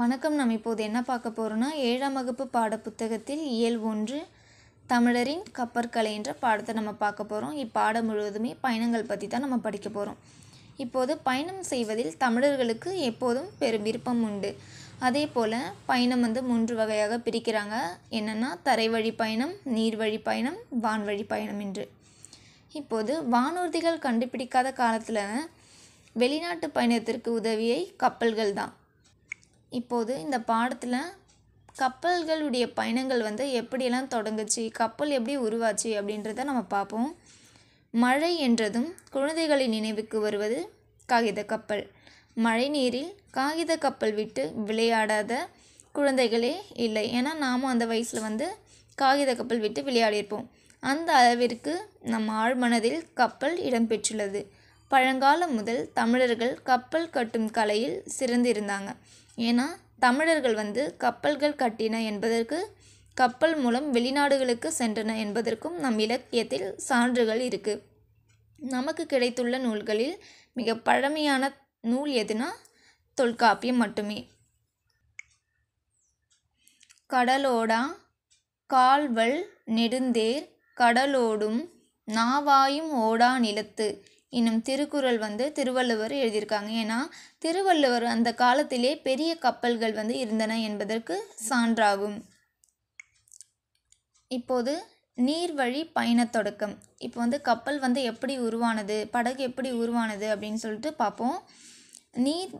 வணக்கம் நம்ம இப்போது என்ன பார்க்க போகிறோன்னா ஏழாம் வகுப்பு பாடப்புத்தகத்தில் இயல் ஒன்று தமிழரின் கப்பற்கலை என்ற பாடத்தை நம்ம பார்க்க போகிறோம் இப்பாடம் முழுவதுமே பயணங்கள் பற்றி தான் நம்ம படிக்க போகிறோம் இப்போது பயணம் செய்வதில் தமிழர்களுக்கு எப்போதும் பெரும் விருப்பம் உண்டு அதே போல் பயணம் வந்து மூன்று வகையாக பிரிக்கிறாங்க என்னென்னா தரைவழி பயணம் நீர்வழி பயணம் வான்வழி பயணம் என்று இப்போது வானூர்திகள் கண்டுபிடிக்காத காலத்தில் வெளிநாட்டு பயணத்திற்கு உதவியை கப்பல்கள் தான் இப்போது இந்த பாடத்தில் கப்பல்களுடைய பயணங்கள் வந்து எப்படியெல்லாம் தொடங்குச்சு கப்பல் எப்படி உருவாச்சு அப்படின்றத நம்ம பார்ப்போம் மழை என்றதும் குழந்தைகளின் நினைவுக்கு வருவது காகித கப்பல் மழை நீரில் காகித கப்பல் விட்டு விளையாடாத குழந்தைகளே இல்லை ஏன்னா நாமும் அந்த வயசில் வந்து காகித கப்பல் விட்டு விளையாடியிருப்போம் அந்த அளவிற்கு நம் ஆழ்மனதில் கப்பல் இடம்பெற்றுள்ளது பழங்காலம் முதல் தமிழர்கள் கப்பல் கட்டும் கலையில் சிறந்து இருந்தாங்க ஏன்னா தமிழர்கள் வந்து கப்பல்கள் கட்டின என்பதற்கு கப்பல் மூலம் வெளிநாடுகளுக்கு சென்றன என்பதற்கும் நம் இலக்கியத்தில் சான்றுகள் இருக்குது நமக்கு கிடைத்துள்ள நூல்களில் மிக பழமையான நூல் எதுனா தொல்காப்பியம் மட்டுமே கடலோடா கால்வல் நெடுந்தேர் கடலோடும் நாவாயும் ஓடா நிலத்து என்னும் திருக்குறள் வந்து திருவள்ளுவர் எழுதியிருக்காங்க ஏன்னா திருவள்ளுவர் அந்த காலத்திலே பெரிய கப்பல்கள் வந்து இருந்தன என்பதற்கு சான்றாகும் இப்போது நீர்வழி பயணத் தொடக்கம் இப்போ வந்து கப்பல் வந்து எப்படி உருவானது படகு எப்படி உருவானது அப்படின்னு சொல்லிட்டு பார்ப்போம் நீர்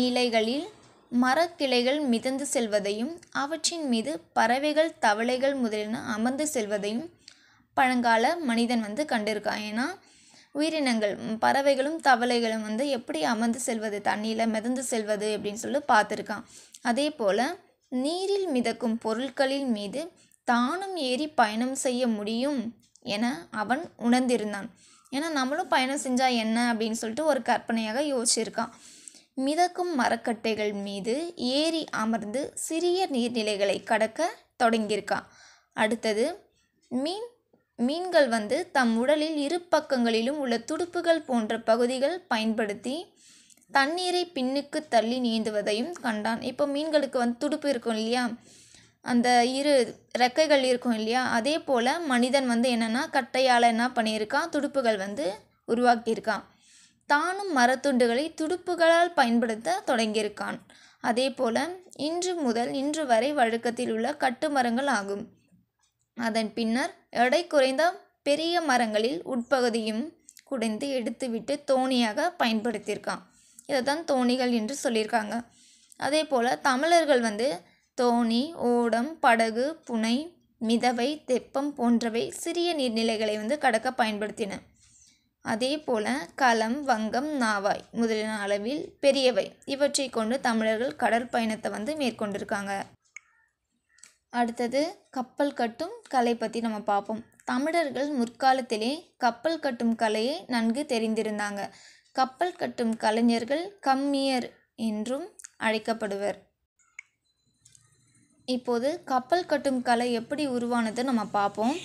நிலைகளில் மரக்கிளைகள் மிதந்து செல்வதையும் அவற்றின் மீது பறவைகள் தவளைகள் முதலின அமர்ந்து செல்வதையும் பழங்கால மனிதன் வந்து கண்டிருக்கான் ஏன்னா உயிரினங்கள் பறவைகளும் தவளைகளும் வந்து எப்படி அமர்ந்து செல்வது தண்ணியில் மிதந்து செல்வது அப்படின்னு சொல்லி பார்த்துருக்கான் அதே போல் நீரில் மிதக்கும் பொருட்களின் மீது தானும் ஏறி பயணம் செய்ய முடியும் என அவன் உணர்ந்திருந்தான் ஏன்னா நம்மளும் பயணம் செஞ்சால் என்ன அப்படின்னு சொல்லிட்டு ஒரு கற்பனையாக யோசிச்சிருக்கான் மிதக்கும் மரக்கட்டைகள் மீது ஏறி அமர்ந்து சிறிய நீர்நிலைகளை கடக்க தொடங்கியிருக்கான் அடுத்தது மீன் மீன்கள் வந்து தம் உடலில் இரு பக்கங்களிலும் உள்ள துடுப்புகள் போன்ற பகுதிகள் பயன்படுத்தி தண்ணீரை பின்னுக்கு தள்ளி நீந்துவதையும் கண்டான் இப்போ மீன்களுக்கு வந்து துடுப்பு இருக்கும் இல்லையா அந்த இரு ரெக்கைகள் இருக்கும் இல்லையா அதே போல் மனிதன் வந்து என்னென்னா கட்டையால் என்ன பண்ணியிருக்கான் துடுப்புகள் வந்து உருவாக்கியிருக்கான் தானும் மரத்துண்டுகளை துடுப்புகளால் பயன்படுத்த தொடங்கியிருக்கான் அதே போல் இன்று முதல் இன்று வரை வழக்கத்தில் உள்ள கட்டுமரங்கள் ஆகும் அதன் பின்னர் எடை குறைந்த பெரிய மரங்களில் உட்பகுதியும் குடைந்து எடுத்துவிட்டு தோணியாக பயன்படுத்தியிருக்கான் இதை தான் தோணிகள் என்று சொல்லியிருக்காங்க அதே போல் தமிழர்கள் வந்து தோணி ஓடம் படகு புனை மிதவை தெப்பம் போன்றவை சிறிய நீர்நிலைகளை வந்து கடக்க பயன்படுத்தின அதே போல் களம் வங்கம் நாவாய் முதலின அளவில் பெரியவை இவற்றை கொண்டு தமிழர்கள் கடற்பயணத்தை வந்து மேற்கொண்டிருக்காங்க அடுத்தது கப்பல் கட்டும் கலை பற்றி நம்ம பார்ப்போம் தமிழர்கள் முற்காலத்திலே கப்பல் கட்டும் கலையை நன்கு தெரிந்திருந்தாங்க கப்பல் கட்டும் கலைஞர்கள் கம்மியர் என்றும் அழைக்கப்படுவர் இப்போது கப்பல் கட்டும் கலை எப்படி உருவானது நம்ம பார்ப்போம்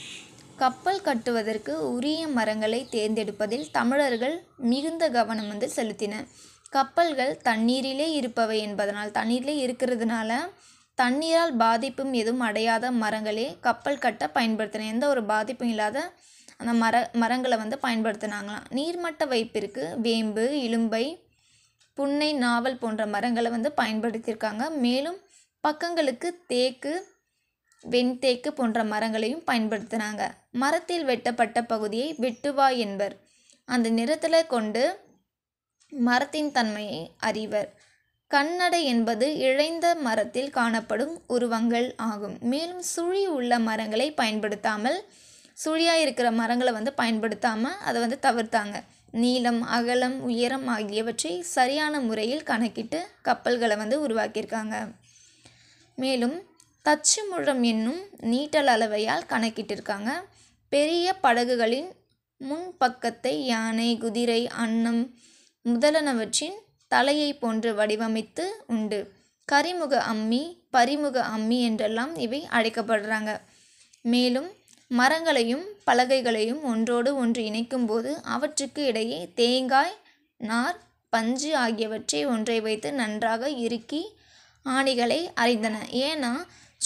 கப்பல் கட்டுவதற்கு உரிய மரங்களை தேர்ந்தெடுப்பதில் தமிழர்கள் மிகுந்த கவனம் வந்து செலுத்தின கப்பல்கள் தண்ணீரிலே இருப்பவை என்பதனால் தண்ணீரிலே இருக்கிறதுனால தண்ணீரால் பாதிப்பும் எதுவும் அடையாத மரங்களே கப்பல் கட்ட பயன்படுத்தின எந்த ஒரு பாதிப்பும் இல்லாத அந்த மர மரங்களை வந்து பயன்படுத்தினாங்களாம் நீர்மட்ட வைப்பிற்கு வேம்பு இலும்பை புன்னை நாவல் போன்ற மரங்களை வந்து பயன்படுத்தியிருக்காங்க மேலும் பக்கங்களுக்கு தேக்கு வெண்தேக்கு போன்ற மரங்களையும் பயன்படுத்தினாங்க மரத்தில் வெட்டப்பட்ட பகுதியை வெட்டுவாய் என்பர் அந்த நிறத்தில் கொண்டு மரத்தின் தன்மையை அறிவர் கண்ணடை என்பது இழைந்த மரத்தில் காணப்படும் உருவங்கள் ஆகும் மேலும் சுழி உள்ள மரங்களை பயன்படுத்தாமல் சுழியாக இருக்கிற மரங்களை வந்து பயன்படுத்தாமல் அதை வந்து தவிர்த்தாங்க நீளம் அகலம் உயரம் ஆகியவற்றை சரியான முறையில் கணக்கிட்டு கப்பல்களை வந்து உருவாக்கியிருக்காங்க மேலும் தச்சு முழம் என்னும் நீட்டல் அளவையால் கணக்கிட்டிருக்காங்க பெரிய படகுகளின் முன்பக்கத்தை யானை குதிரை அன்னம் முதலனவற்றின் தலையை போன்று வடிவமைத்து உண்டு கரிமுக அம்மி பரிமுக அம்மி என்றெல்லாம் இவை அழைக்கப்படுறாங்க மேலும் மரங்களையும் பலகைகளையும் ஒன்றோடு ஒன்று இணைக்கும் போது அவற்றுக்கு இடையே தேங்காய் நார் பஞ்சு ஆகியவற்றை ஒன்றை வைத்து நன்றாக இறுக்கி ஆணிகளை அரைந்தன ஏன்னா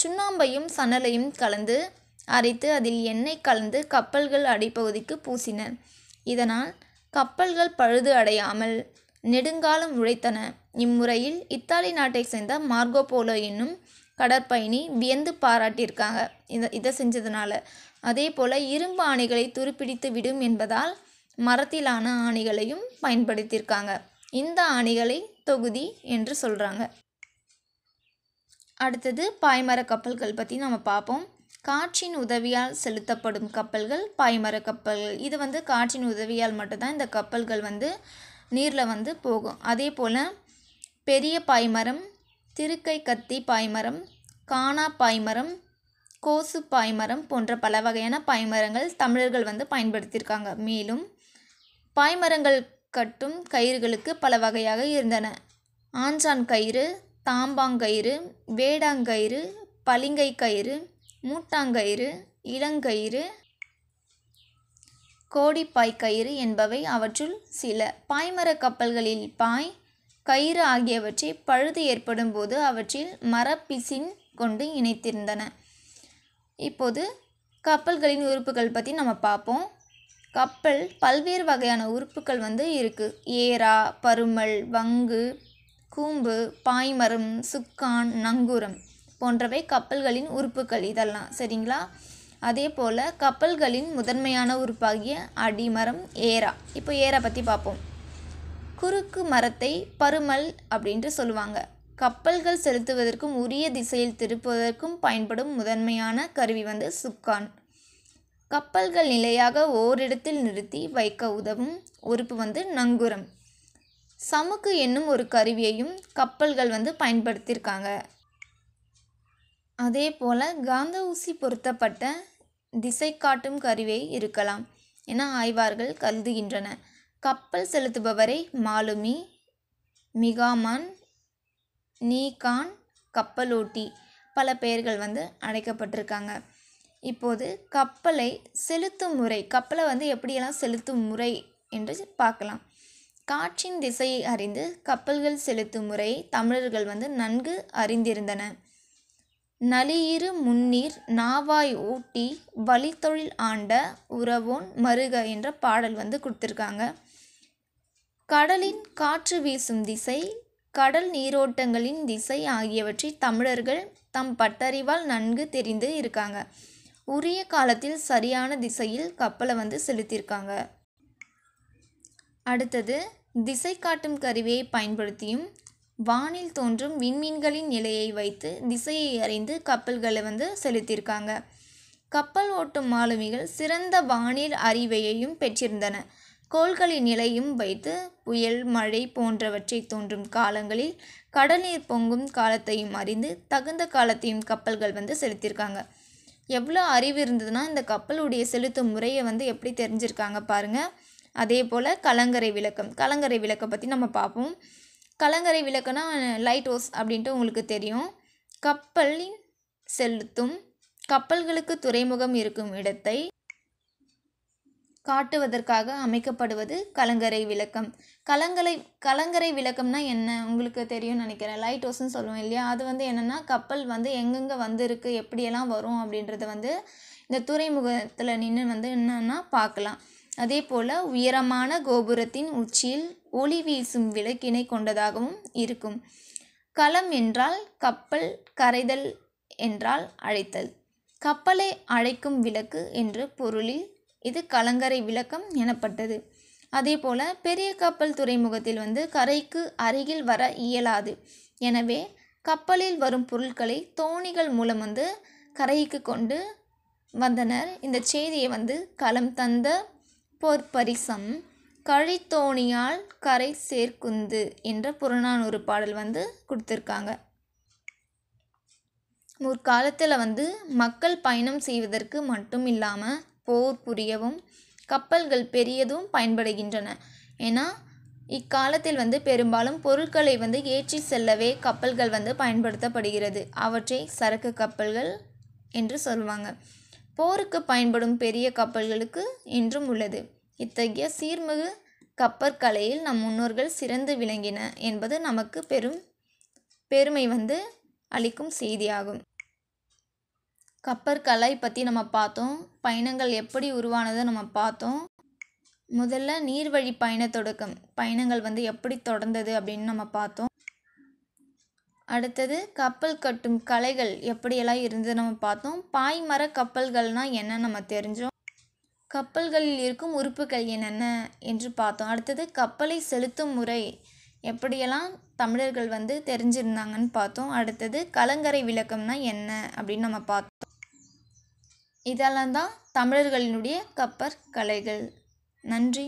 சுண்ணாம்பையும் சணலையும் கலந்து அரைத்து அதில் எண்ணெய் கலந்து கப்பல்கள் அடிப்பகுதிக்கு பூசினர் இதனால் கப்பல்கள் பழுது அடையாமல் நெடுங்காலம் உழைத்தன இம்முறையில் இத்தாலி நாட்டை சேர்ந்த மார்கோ போலோ என்னும் கடற்பயணி வியந்து பாராட்டியிருக்காங்க இதை இதை செஞ்சதுனால அதே போல் இரும்பு ஆணைகளை துருப்பிடித்து விடும் என்பதால் மரத்திலான ஆணைகளையும் பயன்படுத்தியிருக்காங்க இந்த ஆணைகளை தொகுதி என்று சொல்கிறாங்க அடுத்தது பாய்மர கப்பல்கள் பற்றி நம்ம பார்ப்போம் காற்றின் உதவியால் செலுத்தப்படும் கப்பல்கள் பாய்மர கப்பல்கள் இது வந்து காற்றின் உதவியால் மட்டும்தான் இந்த கப்பல்கள் வந்து நீரில் வந்து போகும் அதே போல் பெரிய பாய்மரம் திருக்கை கத்தி பாய்மரம் காணா பாய்மரம் கோசு பாய்மரம் போன்ற பல வகையான பாய்மரங்கள் தமிழர்கள் வந்து பயன்படுத்தியிருக்காங்க மேலும் பாய்மரங்கள் கட்டும் கயிறுகளுக்கு பல வகையாக இருந்தன ஆஞ்சான் கயிறு தாம்பாங்கயிறு வேடாங்கயிறு பளிங்கை கயிறு மூட்டாங்கயிறு இளங்கயிறு கோடிப்பாய் கயிறு என்பவை அவற்றுள் சில பாய்மர கப்பல்களில் பாய் கயிறு ஆகியவற்றை பழுது ஏற்படும் போது அவற்றில் மரப்பிசின் கொண்டு இணைத்திருந்தன இப்போது கப்பல்களின் உறுப்புகள் பற்றி நம்ம பார்ப்போம் கப்பல் பல்வேறு வகையான உறுப்புகள் வந்து இருக்குது ஏரா பருமல் வங்கு கூம்பு பாய்மரம் சுக்கான் நங்கூரம் போன்றவை கப்பல்களின் உறுப்புகள் இதெல்லாம் சரிங்களா அதே போல் கப்பல்களின் முதன்மையான உறுப்பாகிய அடிமரம் ஏரா இப்போ ஏரா பற்றி பார்ப்போம் குறுக்கு மரத்தை பருமல் அப்படின்ட்டு சொல்லுவாங்க கப்பல்கள் செலுத்துவதற்கும் உரிய திசையில் திருப்புவதற்கும் பயன்படும் முதன்மையான கருவி வந்து சுக்கான் கப்பல்கள் நிலையாக ஓரிடத்தில் நிறுத்தி வைக்க உதவும் உறுப்பு வந்து நங்குரம் சமுக்கு என்னும் ஒரு கருவியையும் கப்பல்கள் வந்து பயன்படுத்தியிருக்காங்க அதே போல் காந்த ஊசி பொருத்தப்பட்ட திசை காட்டும் கருவியை இருக்கலாம் என ஆய்வார்கள் கருதுகின்றன கப்பல் செலுத்துபவரை மாலுமி மிகாமான் நீகான் கப்பலோட்டி பல பெயர்கள் வந்து அழைக்கப்பட்டிருக்காங்க இப்போது கப்பலை செலுத்தும் முறை கப்பலை வந்து எப்படியெல்லாம் செலுத்தும் முறை என்று பார்க்கலாம் காற்றின் திசையை அறிந்து கப்பல்கள் செலுத்தும் முறையை தமிழர்கள் வந்து நன்கு அறிந்திருந்தன நலியிரு முன்னீர் நாவாய் ஊட்டி வழித்தொழில் ஆண்ட உறவோன் மருக என்ற பாடல் வந்து கொடுத்துருக்காங்க கடலின் காற்று வீசும் திசை கடல் நீரோட்டங்களின் திசை ஆகியவற்றை தமிழர்கள் தம் பட்டறிவால் நன்கு தெரிந்து இருக்காங்க உரிய காலத்தில் சரியான திசையில் கப்பலை வந்து செலுத்தியிருக்காங்க அடுத்தது திசை காட்டும் கருவியை பயன்படுத்தியும் வானில் தோன்றும் விண்மீன்களின் நிலையை வைத்து திசையை அறிந்து கப்பல்களை வந்து செலுத்தியிருக்காங்க கப்பல் ஓட்டும் மாலுமிகள் சிறந்த வானில் அறிவையையும் பெற்றிருந்தன கோள்களின் நிலையும் வைத்து புயல் மழை போன்றவற்றை தோன்றும் காலங்களில் கடல் நீர் பொங்கும் காலத்தையும் அறிந்து தகுந்த காலத்தையும் கப்பல்கள் வந்து செலுத்தியிருக்காங்க எவ்வளோ அறிவு இருந்ததுன்னா இந்த கப்பலுடைய செலுத்தும் முறையை வந்து எப்படி தெரிஞ்சிருக்காங்க பாருங்கள் அதே போல் கலங்கரை விளக்கம் கலங்கரை விளக்கை பற்றி நம்ம பார்ப்போம் கலங்கரை விளக்குனா லைட் ஹவுஸ் அப்படின்ட்டு உங்களுக்கு தெரியும் கப்பலின் செலுத்தும் கப்பல்களுக்கு துறைமுகம் இருக்கும் இடத்தை காட்டுவதற்காக அமைக்கப்படுவது கலங்கரை விளக்கம் கலங்கரை கலங்கரை விளக்கம்னா என்ன உங்களுக்கு தெரியும்னு நினைக்கிறேன் லைட் ஹோஸ்னு சொல்லுவோம் இல்லையா அது வந்து என்னென்னா கப்பல் வந்து எங்கெங்கே வந்திருக்கு எப்படியெல்லாம் வரும் அப்படின்றத வந்து இந்த துறைமுகத்தில் நின்று வந்து என்னென்னா பார்க்கலாம் அதே போல் உயரமான கோபுரத்தின் உச்சியில் ஒளி வீசும் விளக்கினை கொண்டதாகவும் இருக்கும் களம் என்றால் கப்பல் கரைதல் என்றால் அழைத்தல் கப்பலை அழைக்கும் விளக்கு என்று பொருளில் இது கலங்கரை விளக்கம் எனப்பட்டது அதே போல் பெரிய கப்பல் துறைமுகத்தில் வந்து கரைக்கு அருகில் வர இயலாது எனவே கப்பலில் வரும் பொருட்களை தோணிகள் மூலம் வந்து கரைக்கு கொண்டு வந்தனர் இந்த செய்தியை வந்து களம் தந்த பொற்பரிசம் கழித்தோணியால் கரை சேர்க்குந்து என்ற புறநானூறு பாடல் வந்து கொடுத்துருக்காங்க முற்காலத்தில் வந்து மக்கள் பயணம் செய்வதற்கு மட்டும் இல்லாமல் போர் புரியவும் கப்பல்கள் பெரியதும் பயன்படுகின்றன ஏன்னா இக்காலத்தில் வந்து பெரும்பாலும் பொருட்களை வந்து ஏற்றி செல்லவே கப்பல்கள் வந்து பயன்படுத்தப்படுகிறது அவற்றை சரக்கு கப்பல்கள் என்று சொல்லுவாங்க போருக்கு பயன்படும் பெரிய கப்பல்களுக்கு இன்றும் உள்ளது இத்தகைய சீர்மிகு கப்பற்கலையில் நம் முன்னோர்கள் சிறந்து விளங்கின என்பது நமக்கு பெரும் பெருமை வந்து அளிக்கும் செய்தியாகும் கப்பற்கலை பற்றி நம்ம பார்த்தோம் பயணங்கள் எப்படி உருவானதை நம்ம பார்த்தோம் முதல்ல நீர்வழி பயண தொடக்கம் பயணங்கள் வந்து எப்படி தொடர்ந்தது அப்படின்னு நம்ம பார்த்தோம் அடுத்தது கப்பல் கட்டும் கலைகள் எப்படியெல்லாம் இருந்து நம்ம பார்த்தோம் பாய்மர கப்பல்கள்னால் என்ன நம்ம தெரிஞ்சோம் கப்பல்களில் இருக்கும் உறுப்புகள் என்னென்ன என்று பார்த்தோம் அடுத்தது கப்பலை செலுத்தும் முறை எப்படியெல்லாம் தமிழர்கள் வந்து தெரிஞ்சிருந்தாங்கன்னு பார்த்தோம் அடுத்தது கலங்கரை விளக்கம்னா என்ன அப்படின்னு நம்ம பார்த்தோம் இதெல்லாம் தான் தமிழர்களினுடைய கப்பற் கலைகள் நன்றி